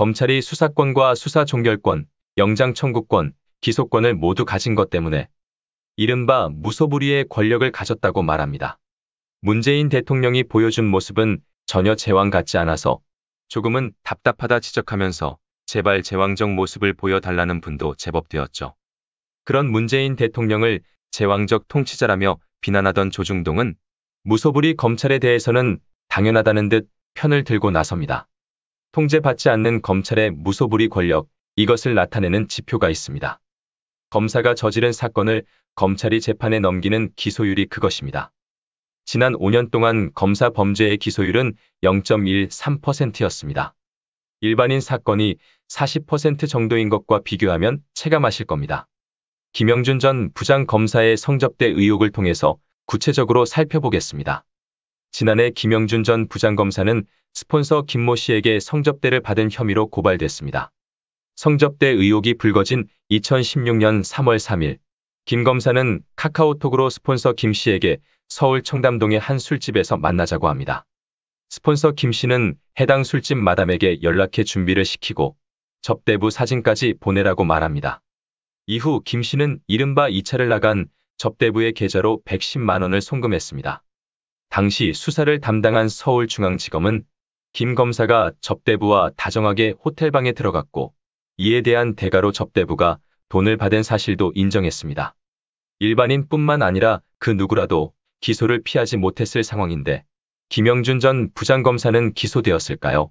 검찰이 수사권과 수사 종결권, 영장 청구권, 기소권을 모두 가진 것 때문에 이른바 무소불위의 권력을 가졌다고 말합니다. 문재인 대통령이 보여준 모습은 전혀 제왕 같지 않아서 조금은 답답하다 지적하면서 제발 제왕적 모습을 보여달라는 분도 제법 되었죠. 그런 문재인 대통령을 제왕적 통치자라며 비난하던 조중동은 무소불위 검찰에 대해서는 당연하다는 듯 편을 들고 나섭니다. 통제받지 않는 검찰의 무소불위 권력, 이것을 나타내는 지표가 있습니다. 검사가 저지른 사건을 검찰이 재판에 넘기는 기소율이 그것입니다. 지난 5년 동안 검사 범죄의 기소율은 0.13%였습니다. 일반인 사건이 40% 정도인 것과 비교하면 체감하실 겁니다. 김영준 전 부장검사의 성접대 의혹을 통해서 구체적으로 살펴보겠습니다. 지난해 김영준 전 부장검사는 스폰서 김모 씨에게 성접대를 받은 혐의로 고발됐습니다. 성접대 의혹이 불거진 2016년 3월 3일 김 검사는 카카오톡으로 스폰서 김 씨에게 서울 청담동의 한 술집에서 만나자고 합니다. 스폰서 김 씨는 해당 술집 마담에게 연락해 준비를 시키고 접대부 사진까지 보내라고 말합니다. 이후 김 씨는 이른바 이차를 나간 접대부의 계좌로 110만 원을 송금했습니다. 당시 수사를 담당한 서울중앙지검은 김 검사가 접대부와 다정하게 호텔방에 들어갔고 이에 대한 대가로 접대부가 돈을 받은 사실도 인정했습니다. 일반인뿐만 아니라 그 누구라도 기소를 피하지 못했을 상황인데 김영준 전 부장검사는 기소되었을까요?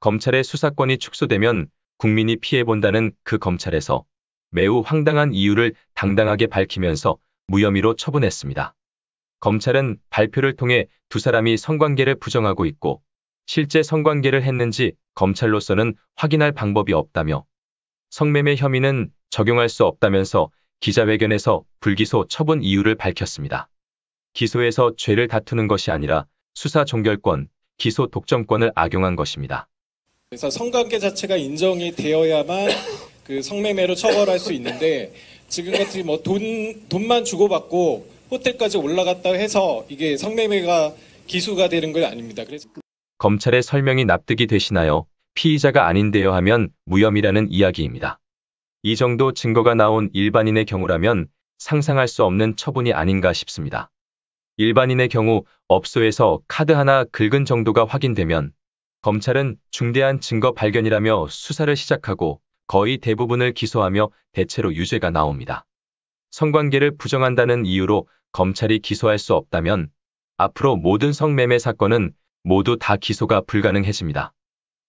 검찰의 수사권이 축소되면 국민이 피해본다는 그 검찰에서 매우 황당한 이유를 당당하게 밝히면서 무혐의로 처분했습니다. 검찰은 발표를 통해 두 사람이 성관계를 부정하고 있고 실제 성관계를 했는지 검찰로서는 확인할 방법이 없다며 성매매 혐의는 적용할 수 없다면서 기자회견에서 불기소 처분 이유를 밝혔습니다. 기소에서 죄를 다투는 것이 아니라 수사 종결권, 기소 독점권을 악용한 것입니다. 그래서 성관계 자체가 인정이 되어야만 그 성매매로 처벌할 수 있는데 지금같은뭐 돈, 돈만 주고받고 호텔까지 올라갔다 해서 이게 성매매가 기수가 되는 건 아닙니다. 그래서 검찰의 설명이 납득이 되시나요? 피의자가 아닌데요 하면 무혐의라는 이야기입니다. 이 정도 증거가 나온 일반인의 경우라면 상상할 수 없는 처분이 아닌가 싶습니다. 일반인의 경우 업소에서 카드 하나 긁은 정도가 확인되면 검찰은 중대한 증거 발견이라며 수사를 시작하고 거의 대부분을 기소하며 대체로 유죄가 나옵니다. 성관계를 부정한다는 이유로 검찰이 기소할 수 없다면 앞으로 모든 성매매 사건은 모두 다 기소가 불가능해집니다.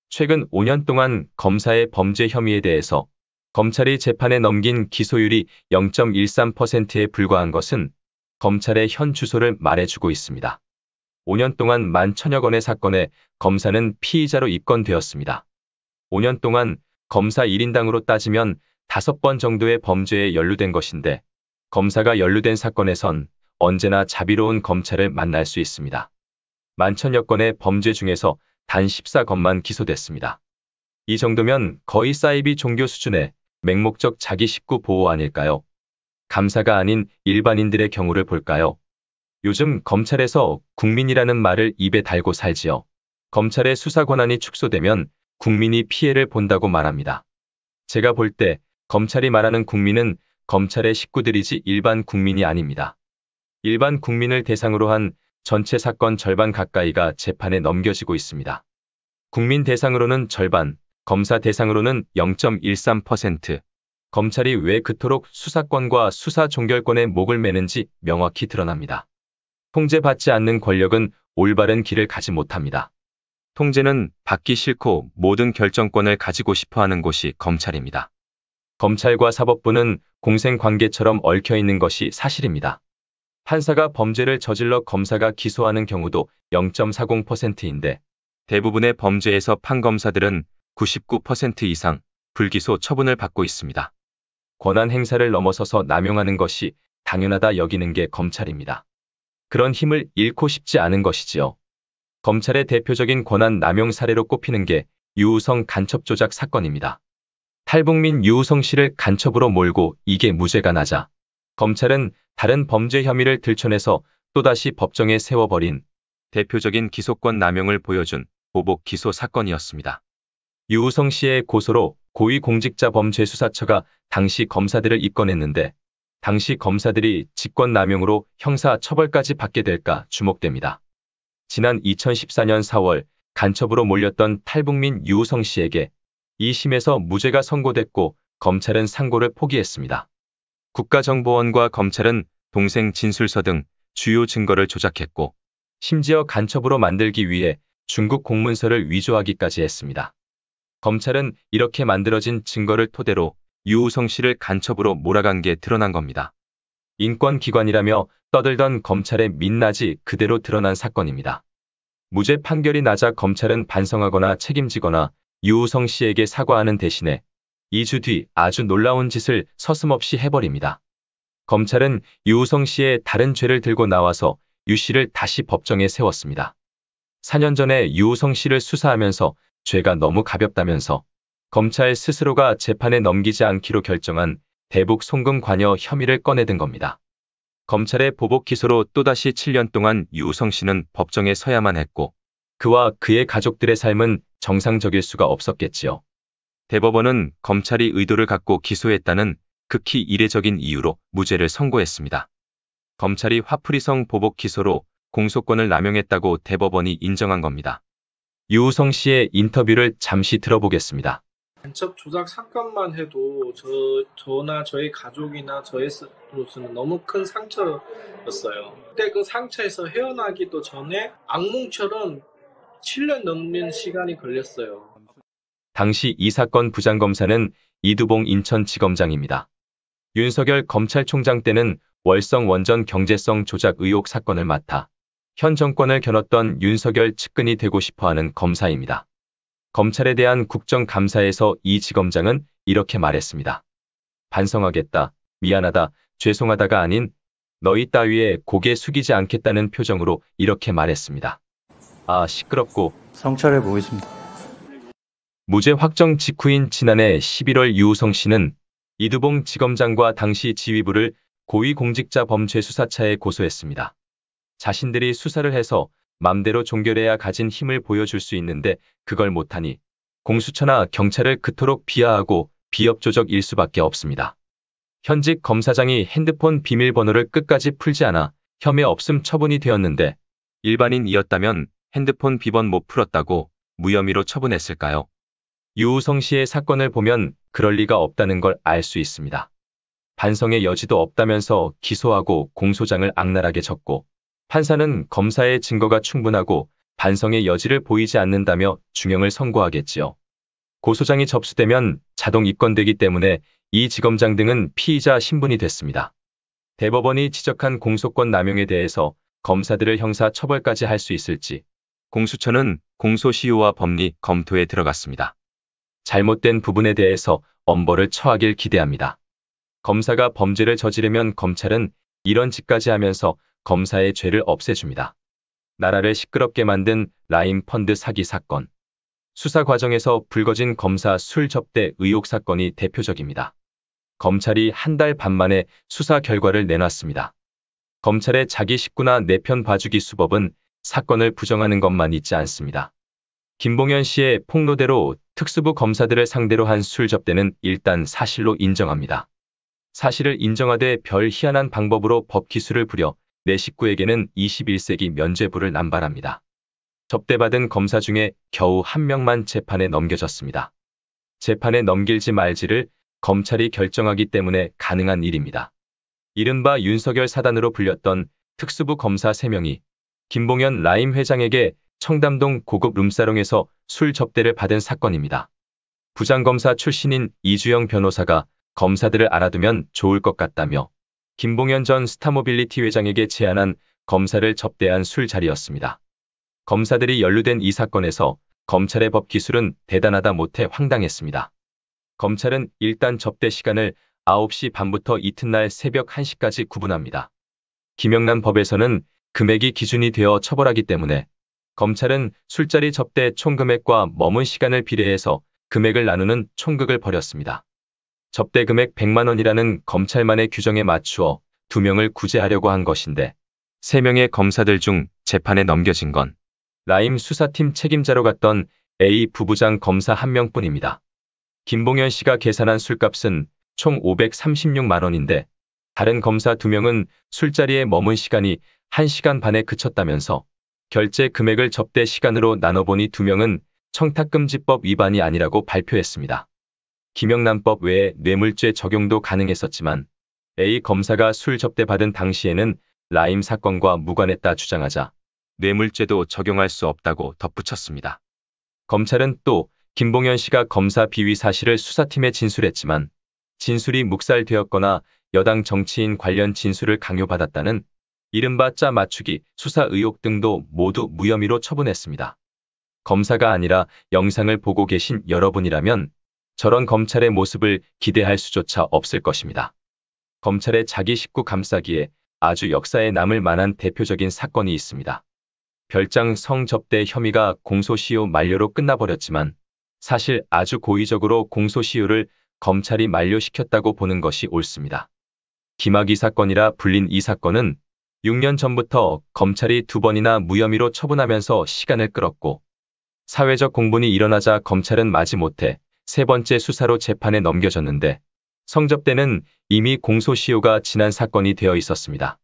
최근 5년 동안 검사의 범죄 혐의에 대해서 검찰이 재판에 넘긴 기소율이 0.13%에 불과한 것은 검찰의 현 주소를 말해주고 있습니다. 5년 동안 만 천여 건의 사건에 검사는 피의자로 입건되었습니다. 5년 동안 검사 1인당으로 따지면 5번 정도의 범죄에 연루된 것인데 검사가 연루된 사건에선 언제나 자비로운 검찰을 만날 수 있습니다. 만천여 건의 범죄 중에서 단 14건만 기소됐습니다. 이 정도면 거의 사이비 종교 수준의 맹목적 자기 식구 보호 아닐까요? 감사가 아닌 일반인들의 경우를 볼까요? 요즘 검찰에서 국민이라는 말을 입에 달고 살지요. 검찰의 수사 권한이 축소되면 국민이 피해를 본다고 말합니다. 제가 볼 때 검찰이 말하는 국민은 검찰의 식구들이지 일반 국민이 아닙니다. 일반 국민을 대상으로 한 전체 사건 절반 가까이가 재판에 넘겨지고 있습니다. 국민 대상으로는 절반, 검사 대상으로는 0.13%, 검찰이 왜 그토록 수사권과 수사 종결권에 목을 매는지 명확히 드러납니다. 통제받지 않는 권력은 올바른 길을 가지 못합니다. 통제는 받기 싫고 모든 결정권을 가지고 싶어 하는 곳이 검찰입니다. 검찰과 사법부는 공생관계처럼 얽혀있는 것이 사실입니다. 판사가 범죄를 저질러 검사가 기소하는 경우도 0.40%인데 대부분의 범죄에서 판검사들은 99% 이상 불기소 처분을 받고 있습니다. 권한 행사를 넘어서서 남용하는 것이 당연하다 여기는 게 검찰입니다. 그런 힘을 잃고 싶지 않은 것이지요. 검찰의 대표적인 권한 남용 사례로 꼽히는 게 유우성 간첩 조작 사건입니다. 탈북민 유우성 씨를 간첩으로 몰고 이게 무죄가 나자 검찰은 다른 범죄 혐의를 들춰내서 또다시 법정에 세워버린 대표적인 기소권 남용을 보여준 보복 기소 사건이었습니다. 유우성 씨의 고소로 고위공직자 범죄수사처가 당시 검사들을 입건했는데 당시 검사들이 직권남용으로 형사 처벌까지 받게 될까 주목됩니다. 지난 2014년 4월 간첩으로 몰렸던 탈북민 유우성 씨에게 2심에서 무죄가 선고됐고 검찰은 상고를 포기했습니다. 국가정보원과 검찰은 동생 진술서 등 주요 증거를 조작했고 심지어 간첩으로 만들기 위해 중국 공문서를 위조하기까지 했습니다. 검찰은 이렇게 만들어진 증거를 토대로 유우성 씨를 간첩으로 몰아간 게 드러난 겁니다. 인권기관이라며 떠들던 검찰의 민낯이 그대로 드러난 사건입니다. 무죄 판결이 나자 검찰은 반성하거나 책임지거나 유우성 씨에게 사과하는 대신에 2주 뒤 아주 놀라운 짓을 서슴없이 해버립니다. 검찰은 유우성 씨의 다른 죄를 들고 나와서 유 씨를 다시 법정에 세웠습니다. 4년 전에 유우성 씨를 수사하면서 죄가 너무 가볍다면서 검찰 스스로가 재판에 넘기지 않기로 결정한 대북 송금 관여 혐의를 꺼내든 겁니다. 검찰의 보복 기소로 또다시 7년 동안 유우성 씨는 법정에 서야만 했고 그와 그의 가족들의 삶은 정상적일 수가 없었겠지요. 대법원은 검찰이 의도를 갖고 기소했다는 극히 이례적인 이유로 무죄를 선고했습니다. 검찰이 화풀이성 보복 기소로 공소권을 남용했다고 대법원이 인정한 겁니다. 유우성 씨의 인터뷰를 잠시 들어보겠습니다. 간첩 조작 사건만 해도 저, 저나 저희 가족이나 저에서는 너무 큰 상처였어요. 그때 그 상처에서 헤어나기도 전에 악몽처럼 7년 넘는 시간이 걸렸어요. 당시 이 사건 부장검사는 이두봉 인천지검장입니다. 윤석열 검찰총장 때는 월성 원전 경제성 조작 의혹 사건을 맡아 현 정권을 겨뤘던 윤석열 측근이 되고 싶어하는 검사입니다. 검찰에 대한 국정감사에서 이 지검장은 이렇게 말했습니다. 반성하겠다, 미안하다, 죄송하다가 아닌 너희 따위에 고개 숙이지 않겠다는 표정으로 이렇게 말했습니다. 아 시끄럽고 성찰해 보겠습니다. 무죄 확정 직후인 지난해 11월 유우성 씨는 이두봉 지검장과 당시 지휘부를 고위공직자 범죄수사차에 고소했습니다. 자신들이 수사를 해서 맘대로 종결해야 가진 힘을 보여줄 수 있는데 그걸 못하니 공수처나 경찰을 그토록 비하하고 비협조적 일 수밖에 없습니다. 현직 검사장이 핸드폰 비밀번호를 끝까지 풀지 않아 혐의 없음 처분이 되었는데 일반인이었다면 핸드폰 비번 못 풀었다고 무혐의로 처분했을까요? 유우성 씨의 사건을 보면 그럴 리가 없다는 걸 알 수 있습니다. 반성의 여지도 없다면서 기소하고 공소장을 악랄하게 적고 판사는 검사의 증거가 충분하고 반성의 여지를 보이지 않는다며 중형을 선고하겠지요. 고소장이 접수되면 자동 입건되기 때문에 이 지검장 등은 피의자 신분이 됐습니다. 대법원이 지적한 공소권 남용에 대해서 검사들을 형사 처벌까지 할 수 있을지 공수처는 공소시효와 법리 검토에 들어갔습니다. 잘못된 부분에 대해서 엄벌을 처하길 기대합니다. 검사가 범죄를 저지르면 검찰은 이런 짓까지 하면서 검사의 죄를 없애줍니다. 나라를 시끄럽게 만든 라임 펀드 사기 사건. 수사 과정에서 불거진 검사 술 접대 의혹 사건이 대표적입니다. 검찰이 한 달 반 만에 수사 결과를 내놨습니다. 검찰의 자기 식구나 내 편 봐주기 수법은 사건을 부정하는 것만 있지 않습니다. 김봉현 씨의 폭로대로 특수부 검사들을 상대로 한 술 접대는 일단 사실로 인정합니다. 사실을 인정하되 별 희한한 방법으로 법 기술을 부려 내 식구에게는 21세기 면죄부를 남발합니다. 접대받은 검사 중에 겨우 한 명만 재판에 넘겨졌습니다. 재판에 넘길지 말지를 검찰이 결정하기 때문에 가능한 일입니다. 이른바 윤석열 사단으로 불렸던 특수부 검사 3명이 김봉현 라임 회장에게 청담동 고급 룸사롱에서 술 접대를 받은 사건입니다. 부장검사 출신인 이주영 변호사가 검사들을 알아두면 좋을 것 같다며 김봉현 전 스타모빌리티 회장에게 제안한 검사를 접대한 술자리였습니다. 검사들이 연루된 이 사건에서 검찰의 법 기술은 대단하다 못해 황당했습니다. 검찰은 일단 접대 시간을 9시 반부터 이튿날 새벽 1시까지 구분합니다. 김영란 법에서는 금액이 기준이 되어 처벌하기 때문에 검찰은 술자리 접대 총금액과 머문 시간을 비례해서 금액을 나누는 총극을 벌였습니다. 접대 금액 100만 원이라는 검찰만의 규정에 맞추어 두 명을 구제하려고 한 것인데 세 명의 검사들 중 재판에 넘겨진 건 라임 수사팀 책임자로 갔던 A 부부장 검사 한 명뿐입니다. 김봉현 씨가 계산한 술값은 총 536만 원인데 다른 검사 두 명은 술자리에 머문 시간이 1시간 반에 그쳤다면서 결제 금액을 접대 시간으로 나눠보니 두 명은 청탁금지법 위반이 아니라고 발표했습니다. 김영란법 외에 뇌물죄 적용도 가능했었지만 A 검사가 술 접대받은 당시에는 라임 사건과 무관했다 주장하자 뇌물죄도 적용할 수 없다고 덧붙였습니다. 검찰은 또 김봉현 씨가 검사 비위 사실을 수사팀에 진술했지만 진술이 묵살되었거나 여당 정치인 관련 진술을 강요받았다는 이른바 짜 맞추기, 수사 의혹 등도 모두 무혐의로 처분했습니다. 검사가 아니라 영상을 보고 계신 여러분이라면 저런 검찰의 모습을 기대할 수조차 없을 것입니다. 검찰의 자기 식구 감싸기에 아주 역사에 남을 만한 대표적인 사건이 있습니다. 별장 성접대 혐의가 공소시효 만료로 끝나버렸지만 사실 아주 고의적으로 공소시효를 검찰이 만료시켰다고 보는 것이 옳습니다. 김학이 사건이라 불린 이 사건은 6년 전부터 검찰이 두 번이나 무혐의로 처분하면서 시간을 끌었고 사회적 공분이 일어나자 검찰은 마지못해 세 번째 수사로 재판에 넘겨졌는데 성접대는 이미 공소시효가 지난 사건이 되어 있었습니다.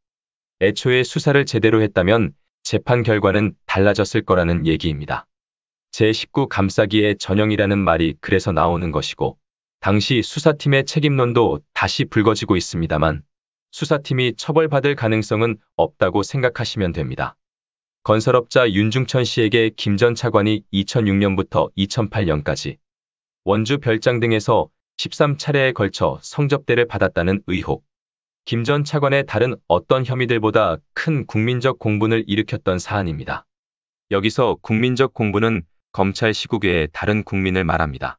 애초에 수사를 제대로 했다면 재판 결과는 달라졌을 거라는 얘기입니다. 제19 감싸기의 전형이라는 말이 그래서 나오는 것이고 당시 수사팀의 책임론도 다시 불거지고 있습니다만 수사팀이 처벌받을 가능성은 없다고 생각하시면 됩니다. 건설업자 윤중천 씨에게 김 전 차관이 2006년부터 2008년까지 원주 별장 등에서 13차례에 걸쳐 성접대를 받았다는 의혹. 김 전 차관의 다른 어떤 혐의들보다 큰 국민적 공분을 일으켰던 사안입니다. 여기서 국민적 공분은 검찰 시국에 다른 국민을 말합니다.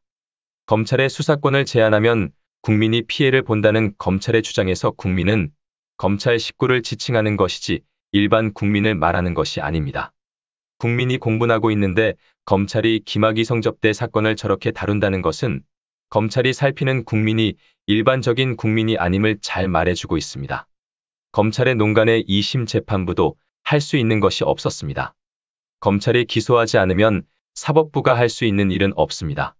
검찰의 수사권을 제한하면 국민이 피해를 본다는 검찰의 주장에서 국민은 검찰 식구를 지칭하는 것이지 일반 국민을 말하는 것이 아닙니다. 국민이 공분하고 있는데 검찰이 김학의 성접대 사건을 저렇게 다룬다는 것은 검찰이 살피는 국민이 일반적인 국민이 아님을 잘 말해주고 있습니다. 검찰의 농간의 2심 재판부도 할 수 있는 것이 없었습니다. 검찰이 기소하지 않으면 사법부가 할 수 있는 일은 없습니다.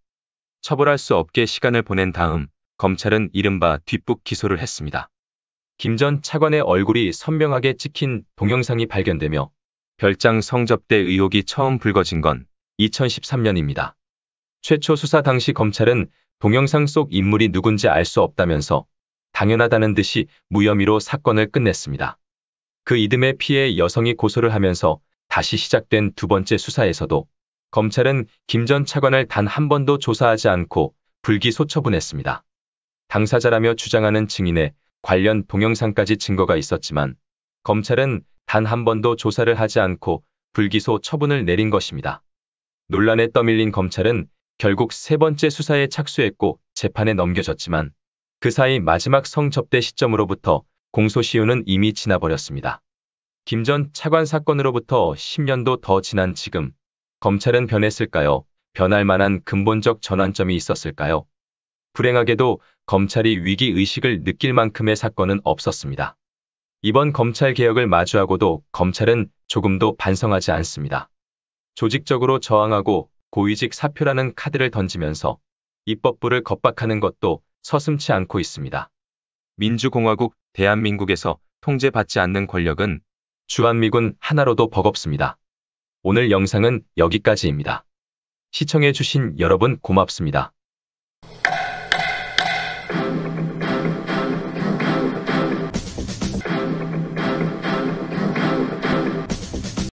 처벌할 수 없게 시간을 보낸 다음 검찰은 이른바 뒷북 기소를 했습니다. 김 전 차관의 얼굴이 선명하게 찍힌 동영상이 발견되며 별장 성접대 의혹이 처음 불거진 건 2013년입니다. 최초 수사 당시 검찰은 동영상 속 인물이 누군지 알 수 없다면서 당연하다는 듯이 무혐의로 사건을 끝냈습니다. 그 이듬해 피해 여성이 고소를 하면서 다시 시작된 두 번째 수사에서도 검찰은 김 전 차관을 단 한 번도 조사하지 않고 불기소 처분했습니다. 당사자라며 주장하는 증인의 관련 동영상까지 증거가 있었지만 검찰은 단 한 번도 조사를 하지 않고 불기소 처분을 내린 것입니다. 논란에 떠밀린 검찰은 결국 세 번째 수사에 착수했고 재판에 넘겨졌지만 그 사이 마지막 성접대 시점으로부터 공소시효는 이미 지나버렸습니다. 김 전 차관 사건으로부터 10년도 더 지난 지금 검찰은 변했을까요? 변할 만한 근본적 전환점이 있었을까요? 불행하게도 검찰이 위기의식을 느낄 만큼의 사건은 없었습니다. 이번 검찰 개혁을 마주하고도 검찰은 조금도 반성하지 않습니다. 조직적으로 저항하고 고위직 사표라는 카드를 던지면서 입법부를 겁박하는 것도 서슴치 않고 있습니다. 민주공화국 대한민국에서 통제받지 않는 권력은 주한미군 하나로도 버겁습니다. 오늘 영상은 여기까지입니다. 시청해주신 여러분 고맙습니다.